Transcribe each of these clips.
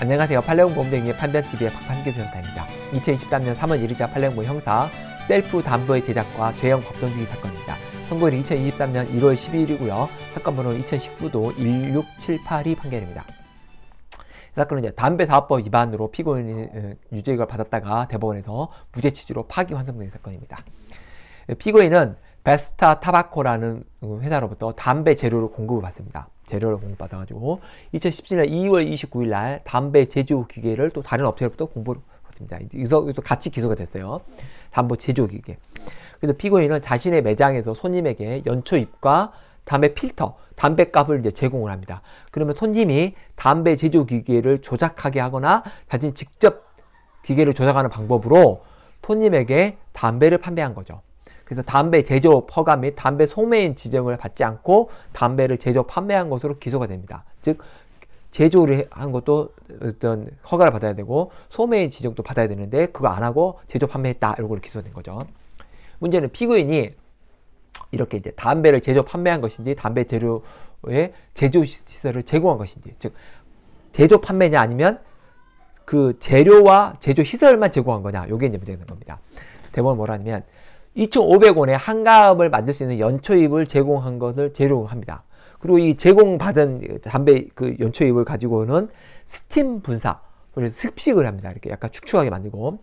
안녕하세요. 팔레옹보험대의 판변TV의 박판규 변호사입니다. 2023년 3월 1일자 팔레옹보 형사 셀프 담보의 제작과 죄형 법정주의 사건입니다. 선고일이 2023년 1월 12일이고요. 사건 번호 2019도 1 6 7 8이 판결입니다. 사건은 이제 담배 사업법 위반으로 피고인이 어, 유죄를 받았다가 대법원에서 무죄 취지로 파기 환송된 사건입니다. 피고인은 베스타 타바코라는 회사로부터 담배 재료를 공급을 받습니다. 재료를 공급받아가지고 2017년 2월 29일 날 담배 제조 기계를 또 다른 업체로부터 공부를 했습니다 여기서, 같이 기소가 됐어요. 담배 제조 기계. 그래서 피고인은 자신의 매장에서 손님에게 연초 잎과 담배 필터, 담배값을 이제 제공을 합니다. 그러면 손님이 담배 제조 기계를 조작하게 하거나 자신 직접 기계를 조작하는 방법으로 손님에게 담배를 판매한 거죠. 그래서 담배 제조 허가 및 담배 소매인 지정을 받지 않고 담배를 제조 판매한 것으로 기소가 됩니다. 즉 제조를 한 것도 어떤 허가를 받아야 되고 소매인 지정도 받아야 되는데 그거 안 하고 제조 판매했다 이런 걸로 기소된 거죠. 문제는 피고인이 이렇게 이제 담배를 제조 판매한 것인지 담배 재료의 제조 시설을 제공한 것인지 즉 제조 판매냐 아니면 그 재료와 제조 시설만 제공한 거냐 요게 이제 문제가 되는 겁니다. 대법원 뭐라 하냐면 2,500원에 한가합을 만들 수 있는 연초잎을 제공한 것을 재료 합니다. 그리고 이 제공받은 담배 그 연초잎을 가지고는 스팀 분사, 그래서 습식을 합니다. 이렇게 약간 축축하게 만들고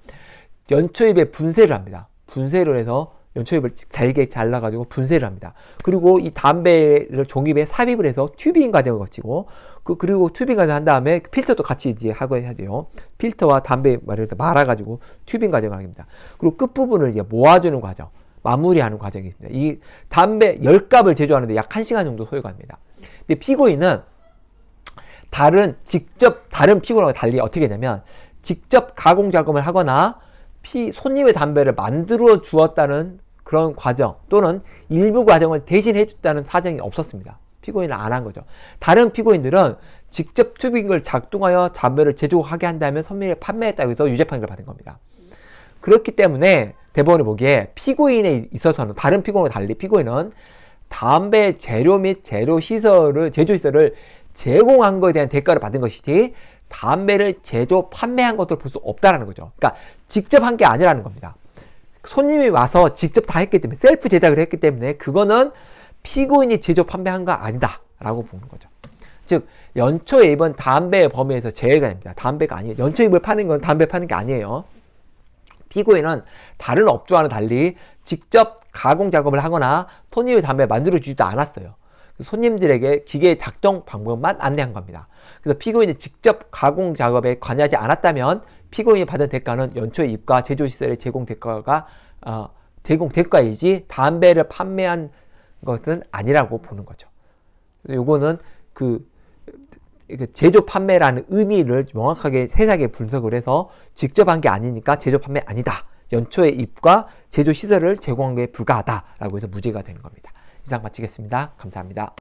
연초잎의 분쇄를 합니다. 분쇄를 해서 연초잎을 잘게 잘라가지고 분쇄를 합니다. 그리고 이 담배를 종이에 삽입을 해서 튜빙 과정을 거치고 그 그리고 튜빙 과정 한 다음에 필터도 같이 이제 하고 해야 돼요. 필터와 담배 말해서 말아가지고 튜빙 과정을 합니다. 그리고 끝 부분을 이제 모아주는 과정, 마무리하는 과정이 있습니다. 이 담배 열갑을 제조하는데 약 1시간 정도 소요합니다. 가 근데 피고인은 다른 직접 다른 피고인과 달리 어떻게 되냐면 직접 가공 작업을 하거나 피, 손님의 담배를 만들어 주었다는 그런 과정 또는 일부 과정을 대신해 줬다는 사정이 없었습니다. 피고인은 안 한 거죠. 다른 피고인들은 직접 튜빙을 작동하여 담배를 제조하게 한다면 선민에 판매했다고 해서 유죄 판결을 받은 겁니다. 그렇기 때문에 대법원이 보기에 피고인에 있어서는 다른 피고인과 달리 피고인은 담배 재료 및 재료 시설을 제조 시설을 제공한 것에 대한 대가를 받은 것이지 담배를 제조 판매한 것도 볼 수 없다라는 거죠. 그러니까 직접 한 게 아니라는 겁니다. 손님이 와서 직접 다 했기 때문에 셀프 제작을 했기 때문에 그거는 피고인이 제조 판매한 거 아니다라고 보는 거죠. 즉 연초 에 입은 담배의 범위에서 제외가 됩니다. 담배가 아니에요. 연초 입을 파는 건 담배 파는 게 아니에요. 피고인은 다른 업주와는 달리 직접 가공 작업을 하거나 손님이 담배 만들어 주지도 않았어요. 손님들에게 기계 작동 방법만 안내한 겁니다. 그래서 피고인이 직접 가공 작업에 관여하지 않았다면 피고인이 받은 대가는 연초의 입과 제조시설의 제공 대가가 어, 제공 대가이지 담배를 판매한 것은 아니라고 보는 거죠. 요거는 그 제조 판매라는 의미를 명확하게 세세하게 분석을 해서 직접 한 게 아니니까 제조 판매 아니다. 연초의 입과 제조 시설을 제공한 게 불가하다라고 해서 무죄가 되는 겁니다. 이상 마치겠습니다. 감사합니다.